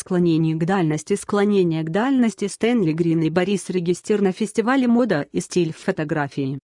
Склонение к дальности Склонение к дальности Стэнли Грин и Борис Регистер на фестивале «Мода и стиль в фотографии».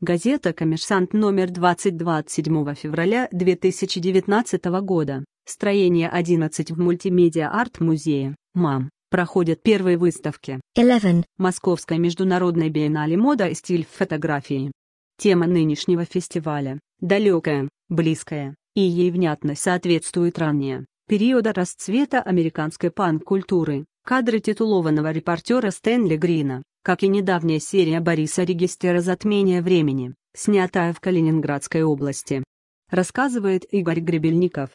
Газета «Коммерсант» номер 22 от 7 февраля 2019 года. Строение 11 в мультимедиа-арт-музее. МАМ. Проходят первые выставки. 11. Московская международная биеннале «Мода и стиль в фотографии». Тема нынешнего фестиваля – далекая, близкая, и ей внятно соответствует ранее периода расцвета американской панк-культуры. Кадры титулованного репортера Стэнли Грина, как и недавняя серия Бориса «Регистера «Затмение времени», снятая в Калининградской области. Рассказывает Игорь Гребельников.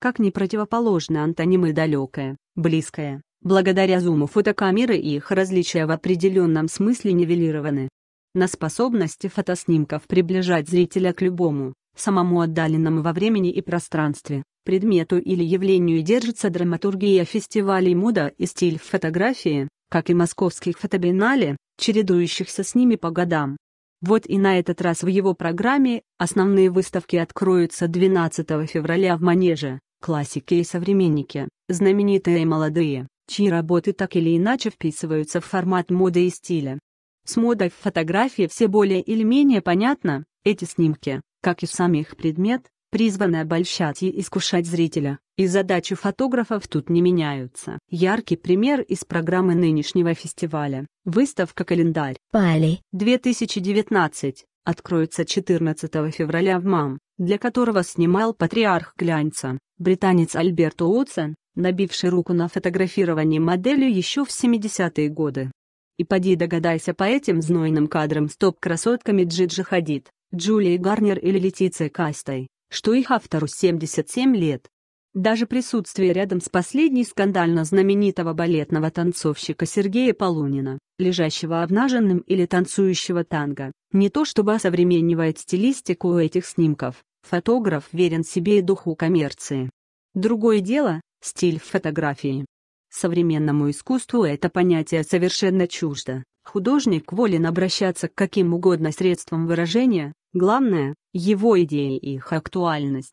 Как не противоположно антонимы «далекое», «близкое», благодаря зуму фотокамеры и их различия в определенном смысле нивелированы. На способности фотоснимков приближать зрителя к любому, самому отдаленному во времени и пространстве, предмету или явлению держится драматургия фестивалей мода и стиль фотографии, как и московских фотобиеннале, чередующихся с ними по годам. Вот и на этот раз в его программе основные выставки откроются 12 февраля в Манеже, классики и современники, знаменитые и молодые, чьи работы так или иначе вписываются в формат моды и стиля. С модой в фотографии все более или менее понятно, эти снимки как и самих предмет, призваны обольщать и искушать зрителя, и задачи фотографов тут не меняются. Яркий пример из программы нынешнего фестиваля – выставка-календарь «Пали» 2019, откроется 14 февраля в МАМ, для которого снимал патриарх глянца, британец Альберт Уотсон, набивший руку на фотографировании моделью еще в 70-е годы. И поди догадайся по этим знойным кадрам стоп топ-красотками Джиджи Хадид, Джулии Гарнер или Летиция Кастой, что их автору 77 лет. Даже присутствие рядом с последней скандально знаменитого балетного танцовщика Сергея Полунина, лежащего обнаженным или танцующего танго, не то чтобы осовременивает стилистику этих снимков, фотограф верен себе и духу коммерции. Другое дело – стиль фотографии. Современному искусству это понятие совершенно чуждо. Художник волен обращаться к каким угодно средствам выражения, главное – его идеи и их актуальность.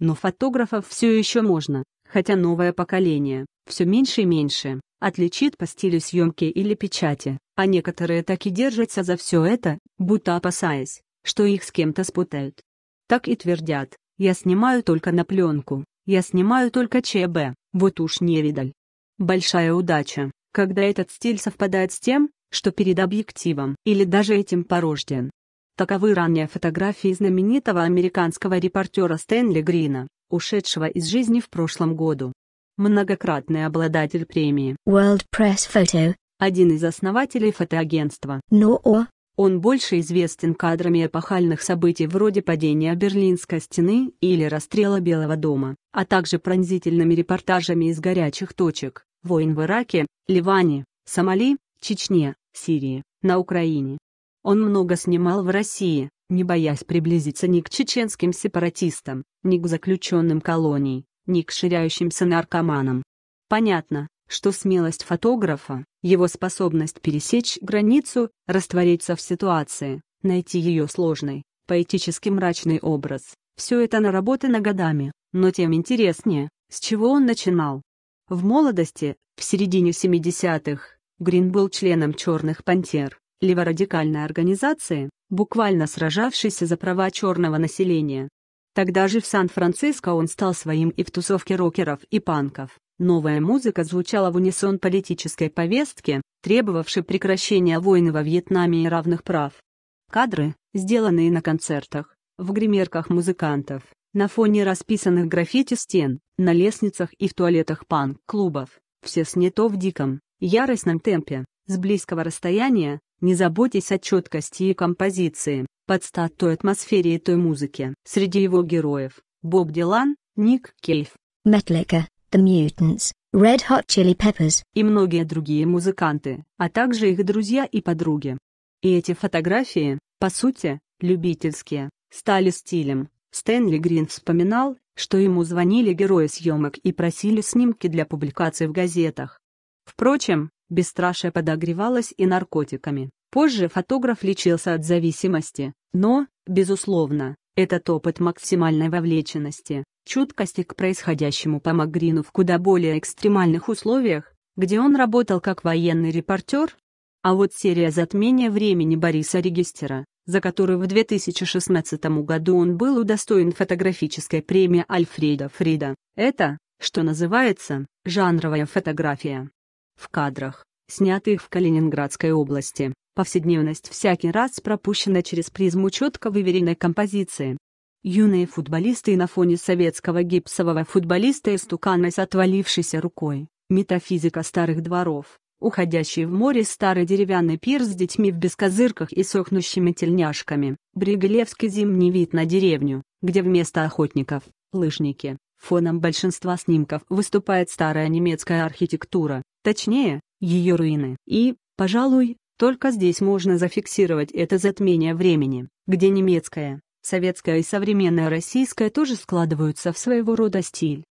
Но фотографов все еще можно, хотя новое поколение, все меньше и меньше, отличит по стилю съемки или печати, а некоторые так и держатся за все это, будто опасаясь, что их с кем-то спутают. Так и твердят, я снимаю только на пленку, я снимаю только ЧБ, вот уж не видаль. Большая удача, когда этот стиль совпадает с тем, что перед объективом или даже этим порожден. Таковы ранние фотографии знаменитого американского репортера Стэнли Грина, ушедшего из жизни в прошлом году. Многократный обладатель премии World Press Photo, один из основателей фотоагентства. Но no. он больше известен кадрами эпохальных событий вроде падения Берлинской стены или расстрела Белого дома, а также пронзительными репортажами из горячих точек, войн в Ираке, Ливане, Сомали, Чечне, Сирии, на Украине. Он много снимал в России, не боясь приблизиться ни к чеченским сепаратистам, ни к заключенным колоний, ни к ширяющимся наркоманам. Понятно, что смелость фотографа, его способность пересечь границу, раствориться в ситуации, найти ее сложный, поэтически мрачный образ, все это наработано годами, но тем интереснее, с чего он начинал. В молодости, в середине 70-х, Грин был членом «Черных пантер», леворадикальной организации, буквально сражавшейся за права черного населения. Тогда же в Сан-Франциско он стал своим и в тусовке рокеров и панков. Новая музыка звучала в унисон политической повестке, требовавшей прекращения войны во Вьетнаме и равных прав. Кадры, сделанные на концертах, в гримерках музыкантов, на фоне расписанных граффити стен, на лестницах и в туалетах панк-клубов, все снято в диком, яростном темпе, с близкого расстояния, не заботясь о четкости и композиции, под стать той атмосфере и той музыке. Среди его героев – Боб Дилан, Ник Кейв, Metallica, The Mutants, Red Hot Chili Peppers и многие другие музыканты, а также их друзья и подруги. И эти фотографии, по сути, любительские, стали стилем. Стэнли Грин вспоминал, что ему звонили герои съемок и просили снимки для публикации в газетах. Впрочем, бесстрашие подогревалось и наркотиками. Позже фотограф лечился от зависимости, но, безусловно, этот опыт максимальной вовлеченности, чуткости к происходящему помог Грину в куда более экстремальных условиях, где он работал как военный репортер, а вот серия затмения времени Бориса Регистера, за которую в 2016 году он был удостоен фотографической премии Альфреда Фрида, это, что называется, жанровая фотография. В кадрах, снятых в Калининградской области, повседневность всякий раз пропущена через призму четко выверенной композиции. Юные футболисты на фоне советского гипсового футболиста и стукана с отвалившейся рукой, метафизика старых дворов, уходящий в море старый деревянный пир с детьми в бескозырках и сохнущими тельняшками, бригелевский зимний вид на деревню, где вместо охотников – лыжники. Фоном большинства снимков выступает старая немецкая архитектура, точнее, ее руины. И, пожалуй, только здесь можно зафиксировать это затмение времени, где немецкая, советская и современная российская тоже складываются в своего рода стиль,